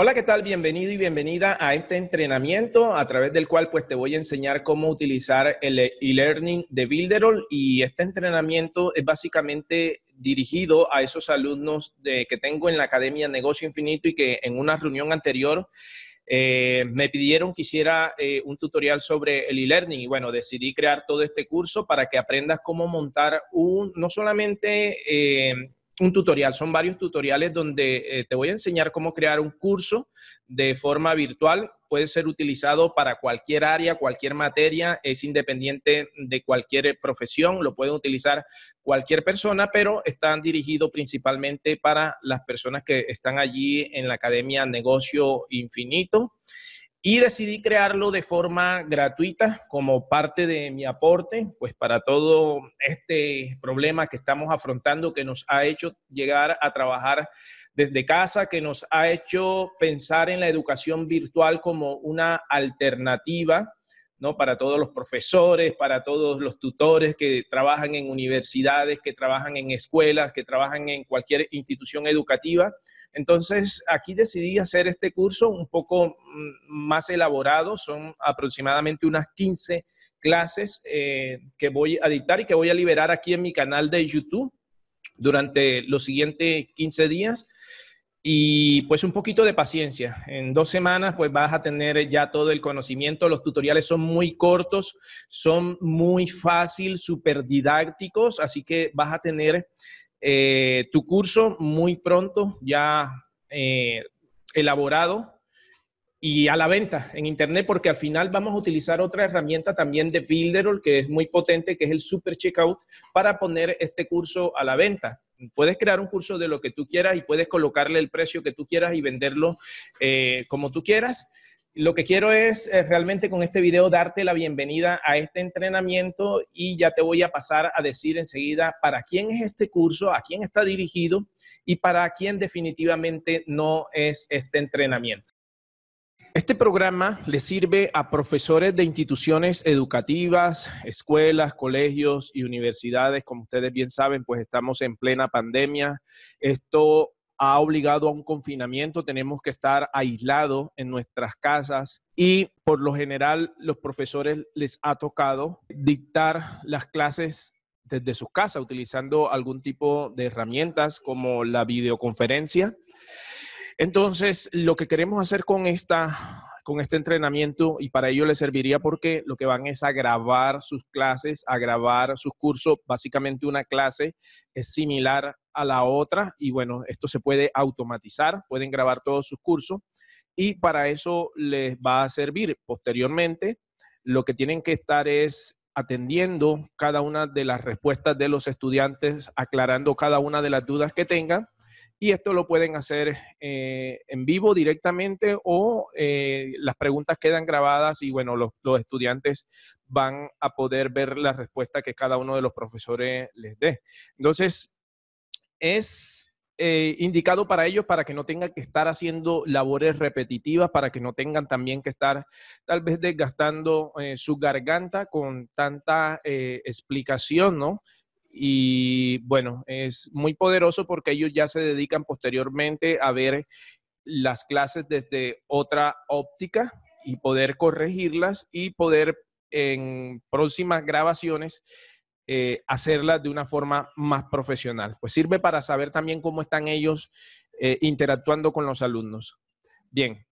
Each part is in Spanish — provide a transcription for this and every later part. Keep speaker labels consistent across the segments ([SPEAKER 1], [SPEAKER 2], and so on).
[SPEAKER 1] Hola, ¿qué tal? Bienvenido y bienvenida a este entrenamiento a través del cual pues te voy a enseñar cómo utilizar el e-learning de Builderall y este entrenamiento es básicamente dirigido a esos alumnos que tengo en la Academia Negocio Infinito y que en una reunión anterior eh, me pidieron que hiciera eh, un tutorial sobre el e-learning y bueno, decidí crear todo este curso para que aprendas cómo montar un, no solamente... Eh, un tutorial, son varios tutoriales donde eh, te voy a enseñar cómo crear un curso de forma virtual. Puede ser utilizado para cualquier área, cualquier materia, es independiente de cualquier eh, profesión, lo pueden utilizar cualquier persona, pero están dirigidos principalmente para las personas que están allí en la Academia Negocio Infinito. Y decidí crearlo de forma gratuita como parte de mi aporte, pues para todo este problema que estamos afrontando, que nos ha hecho llegar a trabajar desde casa, que nos ha hecho pensar en la educación virtual como una alternativa ¿no? Para todos los profesores, para todos los tutores que trabajan en universidades, que trabajan en escuelas, que trabajan en cualquier institución educativa. Entonces, aquí decidí hacer este curso un poco mm, más elaborado, son aproximadamente unas 15 clases eh, que voy a dictar y que voy a liberar aquí en mi canal de YouTube durante los siguientes 15 días. Y pues un poquito de paciencia. En dos semanas pues vas a tener ya todo el conocimiento. Los tutoriales son muy cortos, son muy fácil, súper didácticos, así que vas a tener eh, tu curso muy pronto, ya eh, elaborado y a la venta en Internet, porque al final vamos a utilizar otra herramienta también de Builderall que es muy potente, que es el Super Checkout, para poner este curso a la venta. Puedes crear un curso de lo que tú quieras y puedes colocarle el precio que tú quieras y venderlo eh, como tú quieras. Lo que quiero es eh, realmente con este video darte la bienvenida a este entrenamiento y ya te voy a pasar a decir enseguida para quién es este curso, a quién está dirigido y para quién definitivamente no es este entrenamiento. Este programa le sirve a profesores de instituciones educativas, escuelas, colegios y universidades. Como ustedes bien saben, pues estamos en plena pandemia. Esto ha obligado a un confinamiento, tenemos que estar aislados en nuestras casas y por lo general los profesores les ha tocado dictar las clases desde sus casas utilizando algún tipo de herramientas como la videoconferencia. Entonces, lo que queremos hacer con esta con este entrenamiento y para ello les serviría porque lo que van es a grabar sus clases, a grabar sus cursos. Básicamente una clase es similar a la otra y bueno, esto se puede automatizar, pueden grabar todos sus cursos y para eso les va a servir. Posteriormente, lo que tienen que estar es atendiendo cada una de las respuestas de los estudiantes, aclarando cada una de las dudas que tengan y esto lo pueden hacer eh, en vivo directamente o eh, las preguntas quedan grabadas y bueno, los, estudiantes van a poder ver la respuesta que cada uno de los profesores les dé. Entonces, es eh, indicado para ellos para que no tengan que estar haciendo labores repetitivas, para que no tengan también que estar tal vez desgastando su garganta con tanta explicación, ¿no? Y bueno, es muy poderoso porque ellos ya se dedican posteriormente a ver las clases desde otra óptica y poder corregirlas y poder en próximas grabaciones eh, hacerlas de una forma más profesional. Pues sirve para saber también cómo están ellos eh, interactuando con los alumnos. Bien,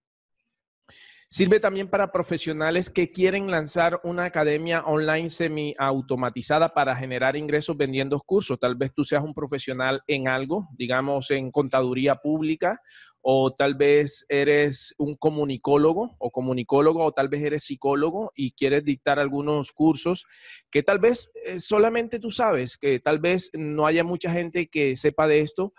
[SPEAKER 1] Sirve también para profesionales que quieren lanzar una academia online semi-automatizada para generar ingresos vendiendo cursos. Tal vez tú seas un profesional en algo, digamos en contaduría pública, o tal vez eres un comunicólogo o comunicólogo, o tal vez eres psicólogo y quieres dictar algunos cursos que tal vez eh, solamente tú sabes, que tal vez no haya mucha gente que sepa de esto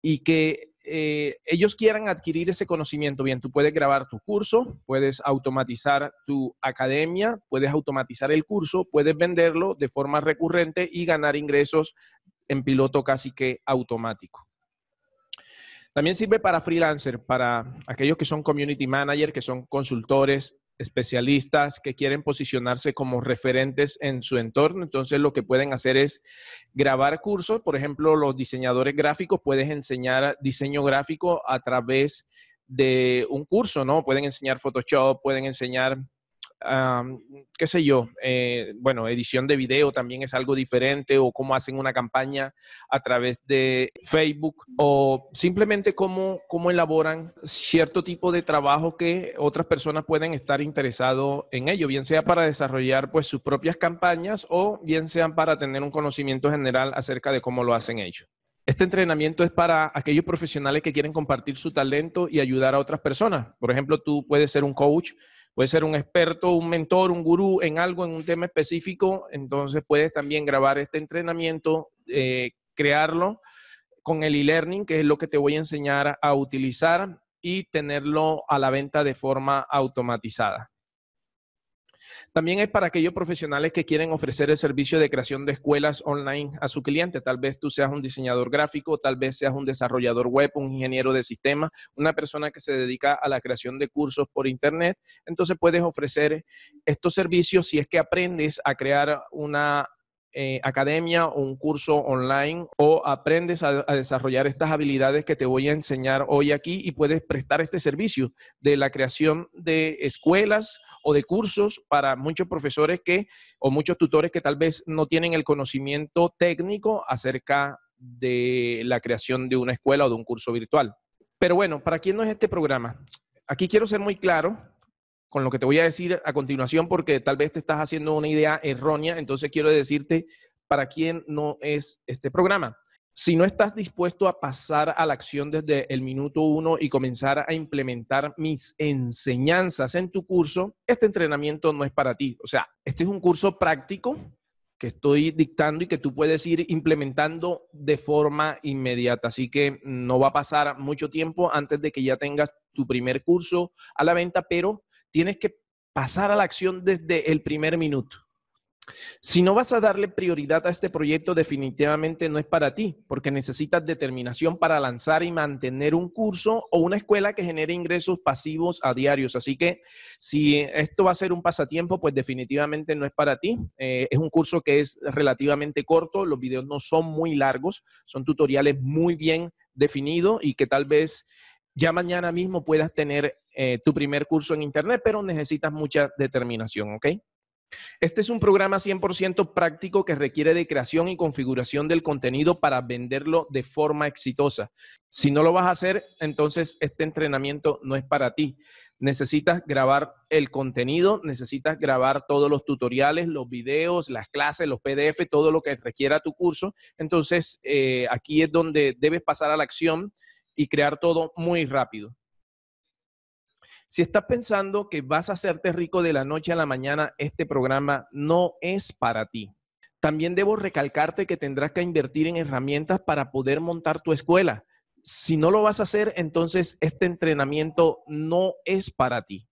[SPEAKER 1] y que eh, ellos quieran adquirir ese conocimiento, bien, tú puedes grabar tu curso, puedes automatizar tu academia, puedes automatizar el curso, puedes venderlo de forma recurrente y ganar ingresos en piloto casi que automático. También sirve para freelancer, para aquellos que son community manager, que son consultores, especialistas que quieren posicionarse como referentes en su entorno. Entonces, lo que pueden hacer es grabar cursos. Por ejemplo, los diseñadores gráficos pueden enseñar diseño gráfico a través de un curso, ¿no? Pueden enseñar Photoshop, pueden enseñar qué sé yo, eh, bueno, edición de video también es algo diferente o cómo hacen una campaña a través de Facebook o simplemente cómo, cómo elaboran cierto tipo de trabajo que otras personas pueden estar interesados en ello, bien sea para desarrollar pues sus propias campañas o bien sean para tener un conocimiento general acerca de cómo lo hacen ellos. Este entrenamiento es para aquellos profesionales que quieren compartir su talento y ayudar a otras personas. Por ejemplo, tú puedes ser un coach Puede ser un experto, un mentor, un gurú en algo, en un tema específico, entonces puedes también grabar este entrenamiento, eh, crearlo con el e-learning, que es lo que te voy a enseñar a utilizar y tenerlo a la venta de forma automatizada. También es para aquellos profesionales que quieren ofrecer el servicio de creación de escuelas online a su cliente. Tal vez tú seas un diseñador gráfico, tal vez seas un desarrollador web, un ingeniero de sistemas, una persona que se dedica a la creación de cursos por Internet. Entonces puedes ofrecer estos servicios si es que aprendes a crear una eh, academia o un curso online o aprendes a, desarrollar estas habilidades que te voy a enseñar hoy aquí y puedes prestar este servicio de la creación de escuelas o de cursos para muchos profesores que o muchos tutores que tal vez no tienen el conocimiento técnico acerca de la creación de una escuela o de un curso virtual. Pero bueno, ¿para quién no es este programa? Aquí quiero ser muy claro con lo que te voy a decir a continuación porque tal vez te estás haciendo una idea errónea, entonces quiero decirte para quién no es este programa. Si no estás dispuesto a pasar a la acción desde el minuto uno y comenzar a implementar mis enseñanzas en tu curso, este entrenamiento no es para ti. O sea, este es un curso práctico que estoy dictando y que tú puedes ir implementando de forma inmediata. Así que no va a pasar mucho tiempo antes de que ya tengas tu primer curso a la venta, pero tienes que pasar a la acción desde el primer minuto. Si no vas a darle prioridad a este proyecto, definitivamente no es para ti, porque necesitas determinación para lanzar y mantener un curso o una escuela que genere ingresos pasivos a diarios. Así que si esto va a ser un pasatiempo, pues definitivamente no es para ti. Eh, es un curso que es relativamente corto, los videos no son muy largos, son tutoriales muy bien definidos y que tal vez ya mañana mismo puedas tener eh, tu primer curso en Internet, pero necesitas mucha determinación, ¿ok? Este es un programa 100% práctico que requiere de creación y configuración del contenido para venderlo de forma exitosa. Si no lo vas a hacer, entonces este entrenamiento no es para ti. Necesitas grabar el contenido, necesitas grabar todos los tutoriales, los videos, las clases, los PDF, todo lo que requiera tu curso. Entonces, eh, aquí es donde debes pasar a la acción y crear todo muy rápido. Si estás pensando que vas a hacerte rico de la noche a la mañana, este programa no es para ti. También debo recalcarte que tendrás que invertir en herramientas para poder montar tu escuela. Si no lo vas a hacer, entonces este entrenamiento no es para ti.